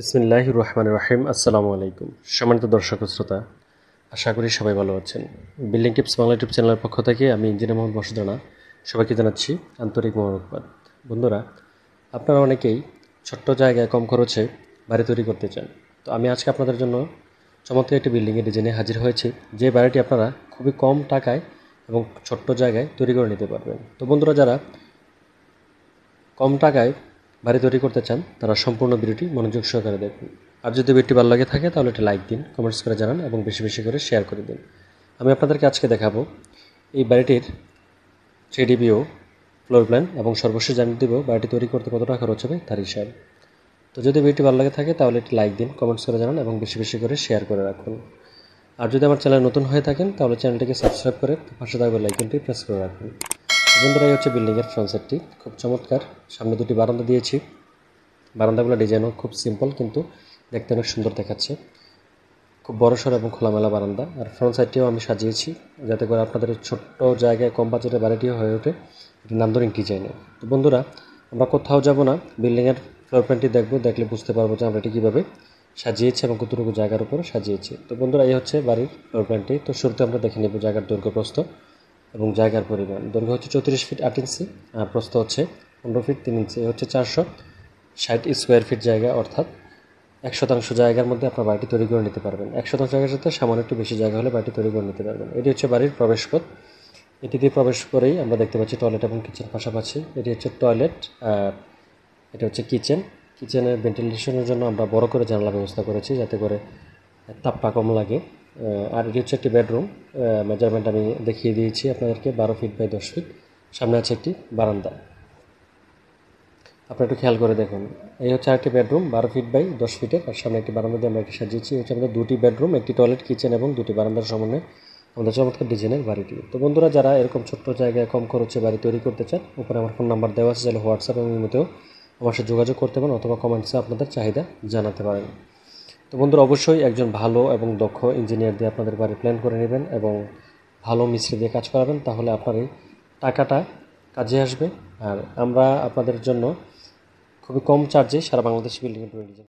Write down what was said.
বিসমিল্লাহ রহমান রাহিম আসসালামু আলাইকুম সম্মানিত দর্শক শ্রোতা আশা করি সবাই ভালো আছেন বিল্ডিং টিপস বাংলা টিপ চ্যানেলের পক্ষ থেকে আমি ইঞ্জিনিয়ার মোহাম্মদ বসুদানা সবাইকে জানাচ্ছি আন্তরিক মোবারকবাদ বন্ধুরা আপনারা অনেকেই ছোট্ট জায়গায় কম খরচে বাড়ি তৈরি করতে চান তো আমি আজকে আপনাদের জন্য চমৎকার একটি বিল্ডিংয়ের ডিজাইনে হাজির হয়েছি যে বাড়িটি আপনারা খুবই কম টাকায় এবং ছোট্ট জায়গায় তৈরি করে নিতে পারবেন তো বন্ধুরা যারা কম টাকায় বাড়ি তৈরি করতে চান তারা সম্পূর্ণ ভিডিওটি মনোযোগ সহকারে দেখুন আর যদি ভিডিওটি ভালো লাগে থাকে তাহলে একটি লাইক দিন কমেন্টস করে জানান এবং বেশি বেশি করে শেয়ার করে দিন আমি আপনাদেরকে আজকে দেখাবো এই বাড়িটির থ্রিডিবিও ফ্লোর প্ল্যান এবং সর্বশেষ জানিয়ে দেবো বাড়িটি তৈরি করতে কত টাকা খরচ হবে তার হিসাব তো যদি ভিডিওটি ভালো লাগে থাকে তাহলে একটি লাইক দিন কমেন্টস করে জানান এবং বেশি বেশি করে শেয়ার করে রাখুন আর যদি আমার চ্যানেল নতুন হয়ে থাকেন তাহলে চ্যানেলটিকে সাবস্ক্রাইব করে পাশে থাকবে লাইকনটি প্রেস করে রাখুন বন্ধুরা এই হচ্ছে বিল্ডিংয়ের ফ্রন্ট সাইডটি খুব চমৎকার সামনে দুটি বারান্দা দিয়েছি বারান্দাগুলো ডিজাইনও খুব সিম্পল কিন্তু দেখতে অনেক সুন্দর দেখাচ্ছে খুব বড়সড় এবং খোলামেলা বারান্দা আর ফ্রন্ট সাইডটিও আমি সাজিয়েছি যাতে করে আপনাদের ছোট্ট জায়গায় কম বাজেটের বাড়িটিও হয়ে ওঠে এটি নান্দনিক ডিজাইনে তো বন্ধুরা আমরা কোথাও যাব না বিল্ডিংয়ের ফ্লোর প্ল্যানটি দেখবো দেখলে বুঝতে পারবো যে আমরা এটি কীভাবে সাজিয়েছি এবং কতটুকু জায়গার উপরে সাজিয়েছি তো বন্ধুরা এই হচ্ছে বাড়ির ফ্লোর প্ল্যানটি তো শুরুতে আমরা দেখে নেব জায়গার দৈর্ঘ্যপ্রস্থ এবং জায়গার পরিমাণ দৈর্ঘ্য হচ্ছে চৌত্রিশ ফিট আট ইঞ্চি আর প্রস্থ হচ্ছে পনেরো ফিট তিন ইঞ্চি হচ্ছে চারশো ষাট স্কোয়ার ফিট জায়গা অর্থাৎ এক শতাংশ জায়গার মধ্যে আপনার বাড়িটি তৈরি করে নিতে পারবেন এক শতাংশ জায়গার সাথে সামান্য একটু বেশি জায়গা হলে বাড়িটি তৈরি করে নিতে পারবেন এটি হচ্ছে বাড়ির প্রবেশপথ এটি দিয়ে প্রবেশ করেই আমরা দেখতে পাচ্ছি টয়লেট এবং কিচেন পাশাপাশি এটি হচ্ছে টয়লেট এটা হচ্ছে কিচেন কিচেনের ভেন্টিলেশনের জন্য আমরা বড় করে জানলা ব্যবস্থা করেছি যাতে করে তাপ্পা কম লাগে আর এটি হচ্ছে একটি বেডরুম মেজারমেন্ট আমি দেখিয়ে দিয়েছি আপনাদেরকে বারো ফিট বাই দশ ফিট সামনে আছে একটি বারান্দা আপনারা একটু খেয়াল করে দেখুন এই হচ্ছে আরেকটি বেডরুম বারো ফিট বাই দশ ফিটের আর সামনে একটি বারান্দা দিয়ে আমরা একটি সাজিয়েছি হচ্ছে আমাদের দুটি বেডরুম একটি টয়লেট কিচেন এবং দুটি বারান্দার সমন্বয়ে আমাদের চমৎকার ডিজাইনের বাড়িটি তো বন্ধুরা যারা এরকম ছোট্ট জায়গায় কম খরচে বাড়ি তৈরি করতে চান ওপরে আমার ফোন নাম্বার দেওয়া আছে তাহলে হোয়াটসঅ্যাপ এবং ইমোতেও আমার সাথে যোগাযোগ করতে পারেন অথবা কমেন্টসে আপনাদের চাহিদা জানাতে পারেন তো বন্ধুরা অবশ্যই একজন ভালো এবং দক্ষ ইঞ্জিনিয়ার দিয়ে আপনাদের বাড়ি প্ল্যান করে নেবেন এবং ভালো মিস্ত্রি দিয়ে কাজ করাবেন তাহলে আপনার এই টাকাটা কাজে আসবে আর আমরা আপনাদের জন্য খুবই কম চার্জে সারা বাংলাদেশ বিল্ডিং